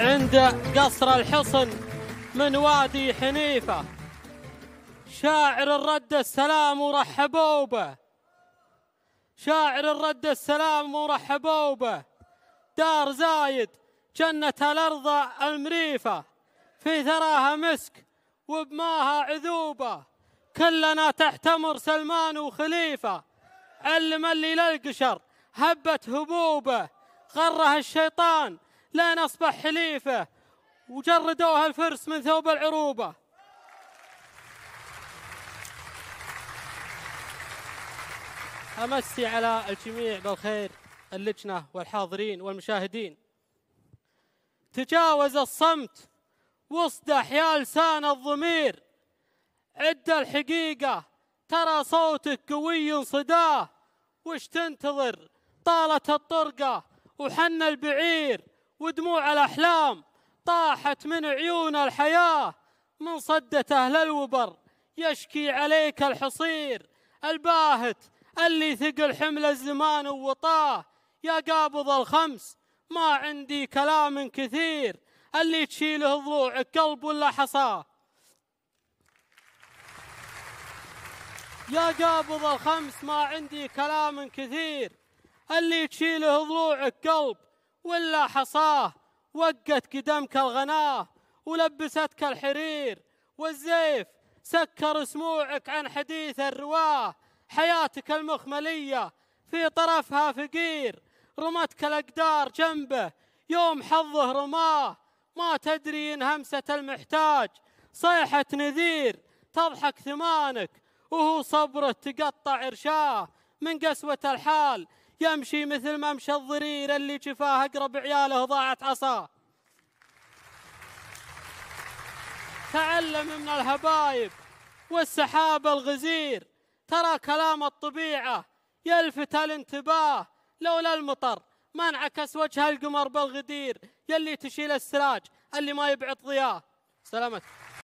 عند قصر الحصن من وادي حنيفة شاعر الرد السلام ورحبوا به شاعر الرد السلام ورحبوا به دار زايد جنة الأرض المريفة في ثراها مسك وبماها عذوبة كلنا تحت أمر سلمان وخليفة علم اللي للقشر هبت هبوبه غره الشيطان لين أصبح حليفة وجردوها الفرس من ثوب العروبة أمسي على الجميع بالخير اللجنة والحاضرين والمشاهدين تجاوز الصمت وسط أحياء لسان الضمير عد الحقيقة ترى صوتك قوي صداه وش تنتظر طالت الطرقة وحن البعير ودموع الأحلام طاحت من عيون الحياة من صدة أهل الوبر يشكي عليك الحصير الباهت اللي ثقل حمل الزمان ووطاه يا قابض الخمس ما عندي كلام كثير اللي تشيله ضلوعك قلب ولا حصاه يا قابض الخمس ما عندي كلام كثير اللي تشيله ضلوعك قلب ولا حصاه وقت قدمك الغناه ولبستك الحرير والزيف سكر سموعك عن حديث الرواه حياتك المخملية في طرفها فقير رمتك الأقدار جنبه يوم حظه رماه ما تدري إن همسة المحتاج صيحة نذير تضحك ثمانك وهو صبره تقطع إرشاه من قسوة الحال يمشي مثل ما مشى الضرير اللي شفاه أقرب عياله ضاعت عصاه تعلم من الهبايب والسحاب الغزير ترى كلام الطبيعة يلفت الانتباه لولا المطر ما انعكس وجه القمر بالغدير يلي تشيل السراج اللي ما يبعث ضياه سلامتك